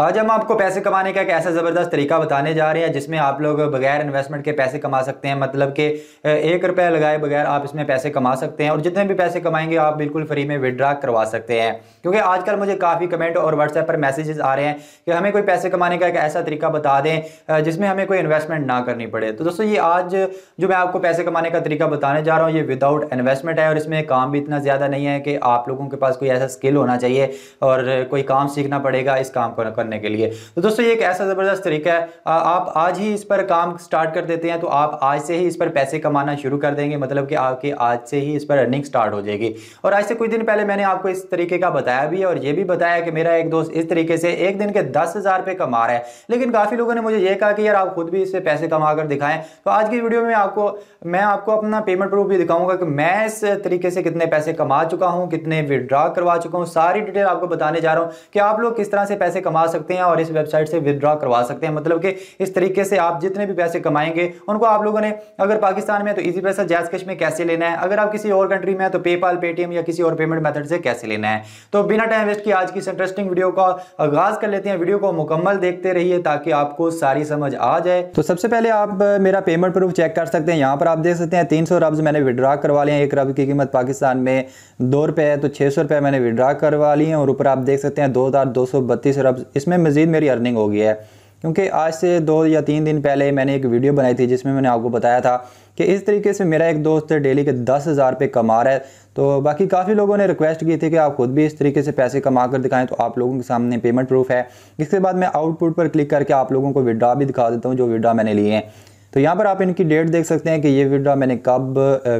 आज हम आपको पैसे कमाने का एक ऐसा ज़बरदस्त तरीका बताने जा रहे हैं जिसमें आप लोग बगैर इन्वेस्टमेंट के पैसे कमा सकते हैं मतलब कि एक रुपया लगाए बगैर आप इसमें पैसे कमा सकते हैं और जितने भी पैसे कमाएंगे आप बिल्कुल फ्री में विदड्रा करवा सकते हैं क्योंकि आजकल मुझे काफ़ी कमेंट और व्हाट्सएप पर मैसेजेस आ रहे हैं कि हमें कोई पैसे कमाने का एक ऐसा तरीका बता दें जिसमें हमें कोई इन्वेस्टमेंट ना करनी पड़े तो दोस्तों ये आज जो मैं आपको पैसे कमाने का तरीका बताने जा रहा हूँ ये विदाउट इन्वेस्टमेंट है और इसमें काम भी इतना ज़्यादा नहीं है कि आप लोगों के पास कोई ऐसा स्किल होना चाहिए और कोई काम सीखना पड़ेगा इस काम को करने के लिए तो दोस्तों ये एक ऐसा ज़बरदस्त तरीका है आप आज ही इस पर काम स्टार्ट कर देते हैं तो आप आज से ही इस पर पैसे कमाना शुरू कर देंगे मतलब कि आपके आज से ही इस पर अर्निंग स्टार्ट हो जाएगी और आज से कुछ दिन पहले मैंने आपको इस तरीके का बताया भी है और ये भी बताया कि मेरा एक दोस्त इस तरीके से एक दिन के दस हज़ार रुपये कमा रहा है लेकिन काफ़ी लोगों ने मुझे यह कहा कि यार आप खुद भी इससे पैसे कमा कर दिखाएं तो आज की वीडियो में आपको मैं आपको अपना पेमेंट प्रूफ भी दिखाऊंगा कि मैं इस तरीके से कितने पैसे कमा चुका हूं कितने विड्रॉ करवा चुका हूं सारी डिटेल आपको बताने जा रहा हूं कि आप लोग किस तरह से पैसे कमा सकते हैं और इस वेबसाइट से विदड्रॉ करवा सकते हैं मतलब कि इस तरीके से आप जितने भी पैसे कमाएंगे उनको आप लोगों ने अगर पाकिस्तान में तो इजी पैसा जैज कश में कैसे लेना है अगर आप किसी और कंट्री में है तो पेपाल पेटीएम या किसी और पेमेंट मेथड से कैसे लेना है तो बिना टाइम वेस्ट की आज की इस इंटरेस्टिंग वीडियो का आगाज कर लेते हैं वीडियो को मुकम्मल देखते रहिए ताकि आपको सारी समझ आ जाए तो सबसे पहले आप मेरा पेमेंट प्रूफ चेक कर सकते हैं यहाँ पर आप देख सकते हैं तीन सौ मैंने विड्रा करवा लिया एक रब की कीमत पाकिस्तान में दो रुपये है तो छः सौ रुपये मैंने विड्रा करवा लिया हैं और ऊपर आप देख सकते हैं दो हज़ार दो सौ बत्तीस रब्ज इसमें मज़ीद मेरी अर्निंग हो गई है क्योंकि आज से दो या तीन दिन पहले मैंने एक वीडियो बनाई थी जिसमें मैंने आपको बताया था कि इस तरीके से मेरा एक दोस्त डेली के दस हज़ार रुपये कमा रहा है तो बाकी काफ़ी लोगों ने रिक्वेस्ट की थी कि आप खुद भी इस तरीके से पैसे कमा कर दिखाएं तो आप लोगों के सामने पेमेंट प्रूफ है इसके बाद मैं आउटपुट पर क्लिक करके आप लोगों को विड्रा भी दिखा देता हूँ जो विड्रा मैंने लिए हैं तो यहाँ पर आप इनकी डेट देख सकते हैं कि ये विड्रा मैंने कब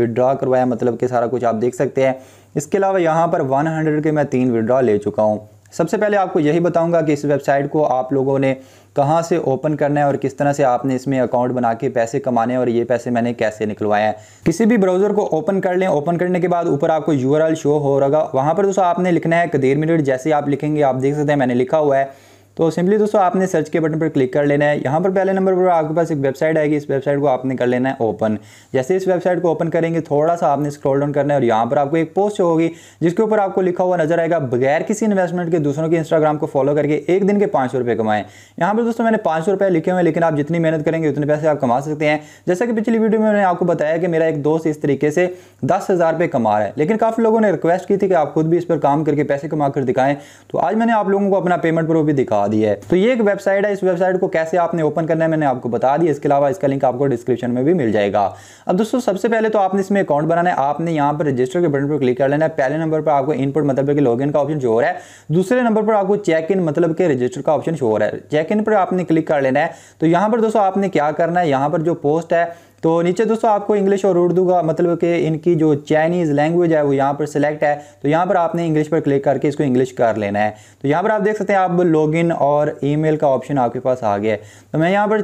विड्रा करवाया मतलब कि सारा कुछ आप देख सकते हैं इसके अलावा यहाँ पर वन के मैं तीन विड्रा ले चुका हूँ सबसे पहले आपको यही बताऊंगा कि इस वेबसाइट को आप लोगों ने कहाँ से ओपन करना है और किस तरह से आपने इसमें अकाउंट बना के पैसे कमाने और ये पैसे मैंने कैसे निकलवाए हैं किसी भी ब्राउज़र को ओपन कर लें ओपन करने के बाद ऊपर आपको यू शो हो रहा वहाँ पर दोस्तों आपने लिखना है कदीर मिनट जैसे आप लिखेंगे आप देख सकते हैं मैंने लिखा हुआ है तो सिंपली दोस्तों आपने सर्च के बटन पर क्लिक कर लेना है यहाँ पर पहले नंबर पर आपके पास एक वेबसाइट आएगी इस वेबसाइट को आपने कर लेना है ओपन जैसे इस वेबसाइट को ओपन करेंगे थोड़ा सा आपने स्क्रॉल डाउन करना है और यहाँ पर आपको एक पोस्ट होगी जिसके ऊपर आपको लिखा हुआ नजर आएगा बगैर किसी इन्वेस्टमेंट के दूसरों के इंस्टाग्राम को फॉलो करके एक दिन के पाँच सौ रुपये कमाएं यहाँ पर दोस्तों मैंने पाँच सौ रुपये लिखे हुए लेकिन आप जितनी मेहनत करेंगे उतने पैसे आप कमा सकते हैं जैसा कि पिछली वीडियो में मैंने आपको बताया कि मेरा एक दोस्त इस तरीके से दस हज़ार रुपये कमा रहा है लेकिन काफ़ी लोगों ने रिक्वेस्ट की थी कि आप खुद भी इस पर काम करके पैसे कमा कर दिखाएं तो आज मैंने आप लोगों को अपना पेमेंट प्रूफ भी दिखा बता दी है तो ये एक वेबसाइट है इस वेबसाइट को कैसे आपने ओपन करना है मैंने आपको बता दिया इसके अलावा इसका लिंक आपको डिस्क्रिप्शन में भी मिल जाएगा अब दोस्तों सबसे पहले तो आपने इसमें अकाउंट बनाना है आपने यहाँ पर रजिस्टर के बटन पर क्लिक कर लेना है पहले नंबर पर आपको इनपुट मतलब कि लॉग का ऑप्शन शोर है दूसरे नंबर पर आपको चेक इन मतलब के रजिस्टर का ऑप्शन शोर है चेक इन पर आपने क्लिक कर लेना है तो यहाँ पर दोस्तों आपने क्या करना है यहाँ पर जो पोस्ट है तो नीचे दोस्तों आपको इंग्लिश और उर्दू का मतलब कि इनकी जो चाइनीज़ लैंग्वेज है वो यहाँ पर सिलेक्ट है तो यहाँ पर आपने इंग्लिश पर क्लिक करके इसको इंग्लिश कर लेना है तो यहाँ पर आप देख सकते हैं आप लॉगिन और ईमेल का ऑप्शन आपके पास आ गया है तो मैं यहाँ पर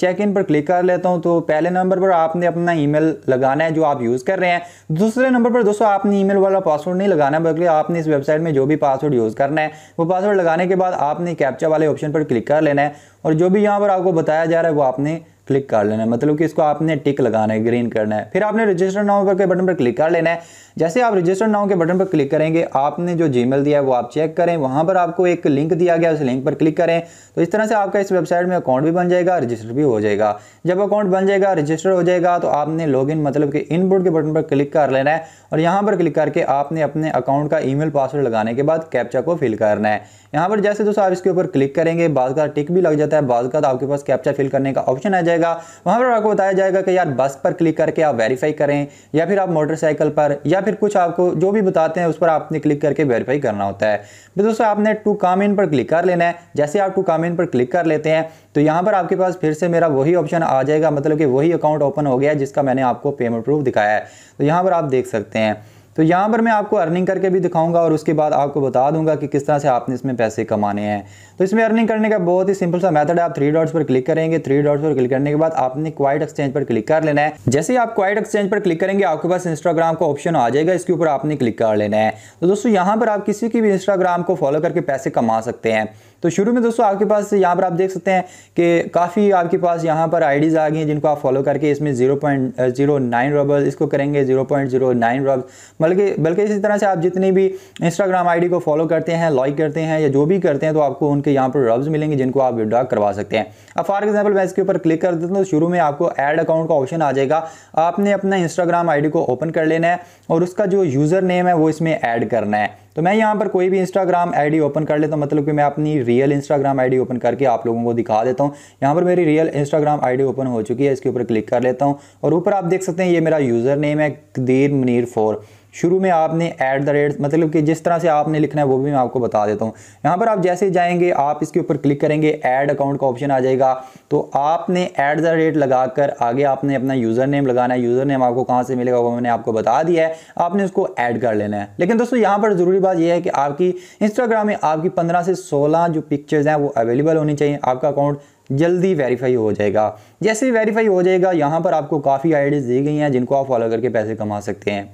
चेक इन पर क्लिक कर लेता हूँ तो पहले नंबर पर आपने अपना ई लगाना है जो आप यूज़ कर रहे हैं दूसरे नंबर पर दोस्तों आपने ई वाला पासवर्ड नहीं लगाना बल्कि आपने इस वेबसाइट में जो भी पासवर्ड यूज़ करना है वो पासवर्ड लगाने के बाद आपने कैप्चा वाले ऑप्शन पर क्लिक कर लेना है और जो भी यहाँ पर आपको बताया जा रहा है वो आपने क्लिक कर लेना है मतलब कि इसको आपने टिक लगाना है ग्रीन करना है फिर आपने रजिस्टर नाउ के बटन पर क्लिक कर लेना है जैसे आप रजिस्टर नाउ के बटन पर क्लिक करेंगे आपने जो जी दिया है वो आप चेक करें वहाँ पर आपको एक लिंक दिया गया उस लिंक पर क्लिक करें तो इस तरह से आपका इस वेबसाइट में अकाउंट भी बन जाएगा रजिस्टर भी हो जाएगा जब अकाउंट बन जाएगा रजिस्टर हो जाएगा तो आपने लॉग मतलब कि इनपुट के बटन पर क्लिक कर लेना है और यहाँ पर क्लिक करके आपने अपने अकाउंट का ई पासवर्ड लगाने के बाद कैप्चा को फिल करना है यहाँ पर जैसे दोस्तों आप इसके ऊपर क्लिक करेंगे बाज का टिक भी लग जाता है बाज का तो आपके पास कैप्चा फिल करने का ऑप्शन आ जाएगा जाएगा वहाँ पर आपको बताया जाएगा कि यार बस पर क्लिक करके आप वेरीफाई करें या फिर आप मोटरसाइकिल पर या फिर कुछ आपको जो भी बताते हैं उस पर आपने क्लिक करके वेरीफाई करना होता है फिर तो दोस्तों आपने टू काम इन पर क्लिक कर लेना है जैसे आप टू काम इन पर क्लिक कर लेते हैं तो यहाँ पर आपके पास फिर से मेरा वही ऑप्शन आ जाएगा मतलब कि वही अकाउंट ओपन हो गया जिसका मैंने आपको पेमेंट प्रूफ दिखाया है तो यहाँ पर आप देख सकते हैं तो यहाँ पर मैं आपको अर्निंग करके भी दिखाऊंगा और उसके बाद आपको बता दूंगा कि किस तरह से आपने इसमें पैसे कमाने हैं तो इसमें अर्निंग करने का बहुत ही सिंपल सा मेथड है आप थ्री डॉट्स पर क्लिक करेंगे थ्री डॉट्स पर क्लिक करने के बाद आपने क्वाइट एक्सचेंज पर क्लिक कर लेना है जैसे ही आप क्वाइट एक्सचेंज पर क्लिक करेंगे आपके पास इंस्टाग्राम का ऑप्शन आ जाएगा इसके ऊपर आपने क्लिक कर लेना है तो दोस्तों यहाँ पर आप किसी की भी इंस्टाग्राम को फॉलो करके पैसे कमा सकते हैं तो शुरू में दोस्तों आपके पास यहाँ पर आप देख सकते हैं कि काफ़ी आपके पास यहाँ पर आईडीज़ आ गई हैं जिनको आप फॉलो करके इसमें जीरो पॉइंट जीरो नाइन इसको करेंगे जीरो पॉइंट जीरो नाइन रब्स बल्कि बल्कि इसी तरह से आप जितनी भी इंस्टाग्राम आईडी को फॉलो करते हैं लाइक करते हैं या जो भी करते हैं तो आपको उनके यहाँ पर रब्स मिलेंगे जिनको आप विड्रॉ करवा सकते हैं अब फॉर एग्जाम्पल मैं इसके ऊपर क्लिक कर देता हूँ तो शुरू में आपको एड अकाउंट का ऑप्शन आ जाएगा आपने अपना इंस्टाग्राम आई को ओपन कर लेना है और उसका जो यूज़र नेम है वो इसमें ऐड करना है तो मैं यहाँ पर कोई भी इंस्टाग्राम आईडी ओपन कर लेता हूँ मतलब कि मैं अपनी रियल इंस्टाग्राम आईडी ओपन करके आप लोगों को दिखा देता हूँ यहाँ पर मेरी रियल इंस्टाग्राम आईडी ओपन हो चुकी है इसके ऊपर क्लिक कर लेता हूँ और ऊपर आप देख सकते हैं ये मेरा यूज़र नेम है कदीर मनीर फोर शुरू में आपने ऐट द रेट मतलब कि जिस तरह से आपने लिखना है वो भी मैं आपको बता देता हूँ यहाँ पर आप जैसे जाएंगे आप इसके ऊपर क्लिक करेंगे ऐड अकाउंट का ऑप्शन आ जाएगा तो आपने ऐट द रेट लगाकर आगे आपने अपना यूज़र नेम लगाना है यूज़र नेम आपको कहाँ से मिलेगा वो मैंने आपको बता दिया है आपने उसको ऐड कर लेना है लेकिन दोस्तों यहाँ पर ज़रूरी बात यह है कि आपकी इंस्टाग्राम में आपकी पंद्रह से सोलह जो पिक्चर्स हैं वो अवेलेबल होनी चाहिए आपका अकाउंट जल्दी वेरीफाई हो जाएगा जैसे ही वेरीफाई हो जाएगा यहाँ पर आपको काफ़ी आइडियाज़ दी गई हैं जिनको आप फॉलो करके पैसे कमा सकते हैं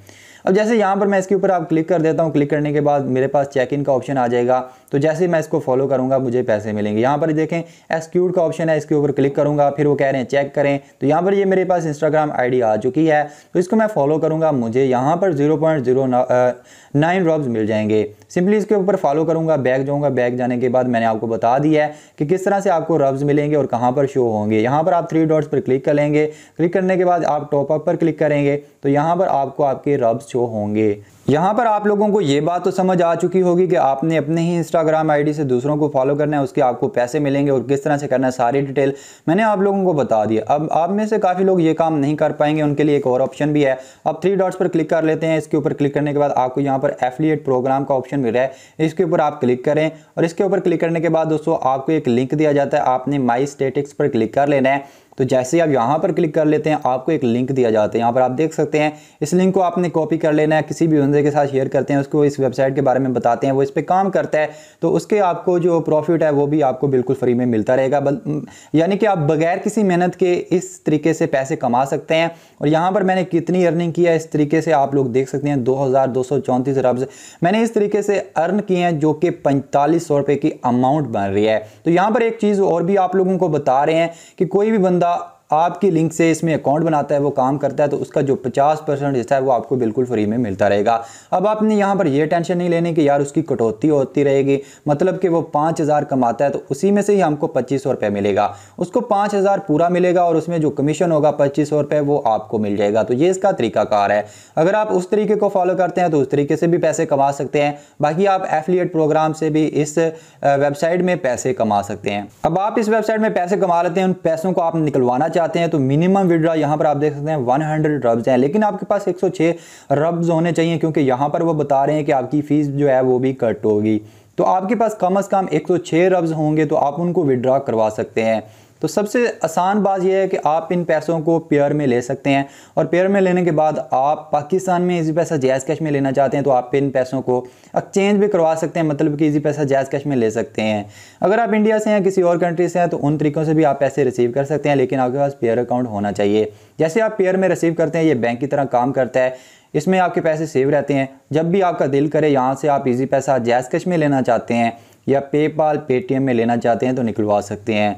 अब जैसे यहाँ पर मैं इसके ऊपर आप क्लिक कर देता हूँ क्लिक करने के बाद मेरे पास चेक इन का ऑप्शन आ जाएगा तो जैसे मैं इसको फॉलो करूँगा मुझे पैसे मिलेंगे यहाँ पर देखें एसक्यूड का ऑप्शन है इसके ऊपर क्लिक करूँगा फिर वो कह रहे हैं चेक करें तो यहाँ पर ये मेरे पास इंस्टाग्राम आई आ चुकी है तो इसको मैं फॉलो करूँगा मुझे यहाँ पर जीरो पॉइंट जीरो नाइन रॉब्स मिल जाएंगे सिंपली इसके ऊपर फॉलो करूँगा बैग जाऊँगा बैग जाने के बाद मैंने आपको बता दिया है कि किस तरह से आपको रब्स मिलेंगे और कहाँ पर शो होंगे यहाँ पर आप थ्री डॉट्स पर क्लिक कर लेंगे क्लिक करने के बाद आप टॉपअप पर क्लिक करेंगे तो यहाँ पर आपको आपके रब्स शो होंगे यहाँ पर आप लोगों को ये बात तो समझ आ चुकी होगी कि आपने अपने ही इंस्टाग्राम आईडी से दूसरों को फॉलो करना है उसके आपको पैसे मिलेंगे और किस तरह से करना है सारी डिटेल मैंने आप लोगों को बता दिया अब आप में से काफ़ी लोग ये काम नहीं कर पाएंगे उनके लिए एक और ऑप्शन भी है आप थ्री डॉट्स पर क्लिक कर लेते हैं इसके ऊपर क्लिक करने के बाद आपको यहाँ पर एफिलिएट प्रोग्राम का ऑप्शन मिल रहा है इसके ऊपर आप क्लिक करें और इसके ऊपर क्लिक करने के बाद दोस्तों आपको एक लिंक दिया जाता है आपने माई स्टेटिक्स पर क्लिक कर लेना है तो जैसे ही आप यहाँ पर क्लिक कर लेते हैं आपको एक लिंक दिया जाता है यहाँ पर आप देख सकते हैं इस लिंक को आपने कॉपी कर लेना है किसी भी बंदे के साथ शेयर करते हैं उसको इस वेबसाइट के बारे में बताते हैं वो इस पर काम करता है तो उसके आपको जो प्रॉफिट है वो भी आपको बिल्कुल फ्री में मिलता रहेगा यानी कि आप बगैर किसी मेहनत के इस तरीके से पैसे कमा सकते हैं और यहाँ पर मैंने कितनी अर्निंग की है इस तरीके से आप लोग देख सकते हैं दो हज़ार दो सौ चौंतीस मैंने इस तरीके से अर्न किए हैं जो कि पैंतालीस सौ रुपये की अमाउंट बन रही है तो यहाँ पर एक चीज़ और भी आप लोगों को बता रहे हैं कि कोई भी बंदा た आपकी लिंक से इसमें अकाउंट बनाता है वो काम करता है तो उसका जो पचास परसेंट हिस्सा है वो आपको बिल्कुल फ्री में मिलता रहेगा अब आपने यहाँ पर ये टेंशन नहीं लेने की यार उसकी कटौती होती रहेगी मतलब कि वो पाँच हज़ार कमाता है तो उसी में से ही हमको पच्चीस सौ रुपये मिलेगा उसको पाँच हज़ार पूरा मिलेगा और उसमें जो कमीशन होगा पच्चीस सौ रुपये वो आपको मिल जाएगा तो ये इसका तरीकाकार है अगर आप उस तरीके को फॉलो करते हैं तो उस तरीके से भी पैसे कमा सकते हैं बाकी आप एफिलिएट प्रोग्राम से भी इस वेबसाइट में पैसे कमा सकते हैं अब आप इस वेबसाइट में पैसे कमा लेते हैं उन पैसों को आप निकलवाना चाहते हैं तो मिनिमम विड्रा यहां पर आप देख सकते हैं वन हंड्रेड रब्स हैं लेकिन आपके पास एक सौ छह रब्स होने चाहिए क्योंकि यहां पर वो बता रहे हैं कि आपकी फ़ीस जो है वो भी कट होगी तो आपके पास कम अज़ कम एक सौ छह रब्स होंगे तो आप उनको विड्रा करवा सकते हैं तो सबसे आसान बात यह है कि आप इन पैसों को पेयर में ले सकते हैं और पेयर में लेने के बाद आप पाकिस्तान में ईजी पैसा जैज़ कैश में लेना चाहते हैं तो आप इन पैसों को एक्सचेंज भी करवा सकते हैं मतलब कि ईजी पैसा जैज़ कैश में ले सकते हैं अगर आप इंडिया से हैं किसी और कंट्री से हैं तो उन तरीक़ों से भी आप पैसे रिसीव कर सकते हैं लेकिन आपके पास पेयर अकाउंट होना चाहिए जैसे आप पेयर में रिसीव करते हैं ये बैंक की तरह काम करता है इसमें आपके पैसे सेव रहते हैं जब भी आपका दिल करे यहाँ से आप इजी पैसा जैज़ कैश में लेना चाहते हैं या पेपाल पेटीएम में लेना चाहते हैं तो निकलवा सकते हैं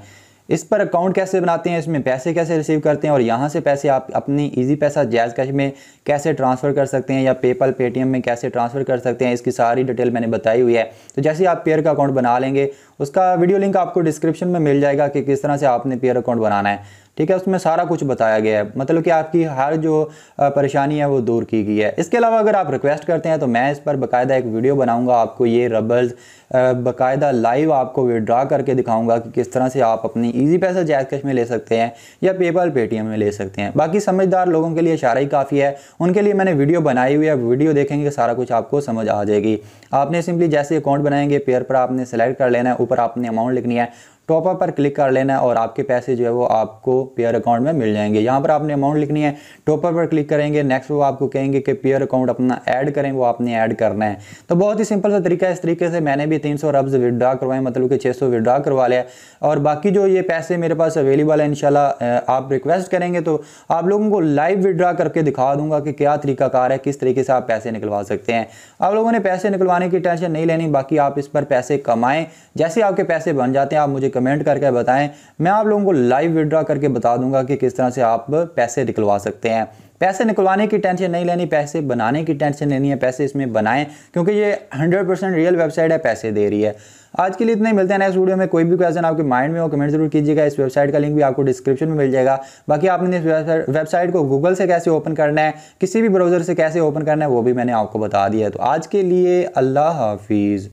इस पर अकाउंट कैसे बनाते हैं इसमें पैसे कैसे रिसीव करते हैं और यहाँ से पैसे आप अपनी इजी पैसा जैज़ कैश में कैसे ट्रांसफ़र कर सकते हैं या पेपल पेटीएम में कैसे ट्रांसफ़र कर सकते हैं इसकी सारी डिटेल मैंने बताई हुई है तो जैसे आप पेयर का अकाउंट बना लेंगे उसका वीडियो लिंक आपको डिस्क्रिप्शन में मिल जाएगा कि किस तरह से आपने पेयर अकाउंट बनाना है ठीक है उसमें सारा कुछ बताया गया है मतलब कि आपकी हर जो परेशानी है वो दूर की गई है इसके अलावा अगर आप रिक्वेस्ट करते हैं तो मैं इस पर बाकायदा एक वीडियो बनाऊंगा आपको ये रबल्स बाकायदा लाइव आपको विड्रा करके दिखाऊंगा कि किस तरह से आप अपनी ईजी पैसा जैज कैश में ले सकते हैं या पेपाल पेटीएम में ले सकते हैं बाकी समझदार लोगों के लिए इशारा ही काफ़ी है उनके लिए मैंने वीडियो बनाई हुई है वीडियो देखेंगे कि सारा कुछ आपको समझ आ जाएगी आपने सिंपली जैसे अकाउंट बनाएंगे पेयर पर आपने सेलेक्ट कर लेना है ऊपर आपने अमाउंट लिखनी है टॉपअप पर क्लिक कर लेना है और आपके पैसे जो है वो आपको पेयर अकाउंट में मिल जाएंगे यहाँ पर आपने अमाउंट लिखनी है टॉपअप पर क्लिक करेंगे नेक्स्ट वो आपको कहेंगे कि पेयर अकाउंट अपना ऐड करें वो आपने ऐड करना है तो बहुत ही सिंपल सा तरीका है इस तरीके से मैंने भी तीन सौ रब्ज विदड्रा करवाए मतलब कि छः सौ विदड्रा करवा लिया और बाकी जो ये पैसे मेरे पास अवेलेबल है इनशाला आप रिक्वेस्ट करेंगे तो आप लोगों को लाइव विदड्रा करके दिखा दूंगा कि क्या तरीकाकार है किस तरीके से आप पैसे निकलवा सकते हैं आप लोगों ने पैसे निकलवाने की टेंशन नहीं लेनी बाकी आप इस पर पैसे कमाएं जैसे आपके पैसे बन जाते हैं आप मुझे कमेंट करके बताएं मैं आप लोगों को लाइव विड्रा करके बता दूंगा कि किस तरह से आप पैसे निकलवा सकते हैं पैसे निकलवाने की टेंशन नहीं लेनी पैसे बनाने की टेंशन लेनी है पैसे इसमें बनाएं क्योंकि ये 100% रियल वेबसाइट है पैसे दे रही है आज के लिए इतना ही मिलते हैं नेक्स्ट वीडियो में कोई भी क्वेश्चन आपके माइंड में हो कमेंट जरूर कीजिएगा इस वेबसाइट का लिंक भी आपको डिस्क्रिप्शन में मिल जाएगा बाकी आपने इस वेबसाइट को गूगल से कैसे ओपन करना है किसी भी ब्राउज़र से कैसे ओपन करना है वो भी मैंने आपको बता दिया है तो आज के लिए अल्लाह हाफिज़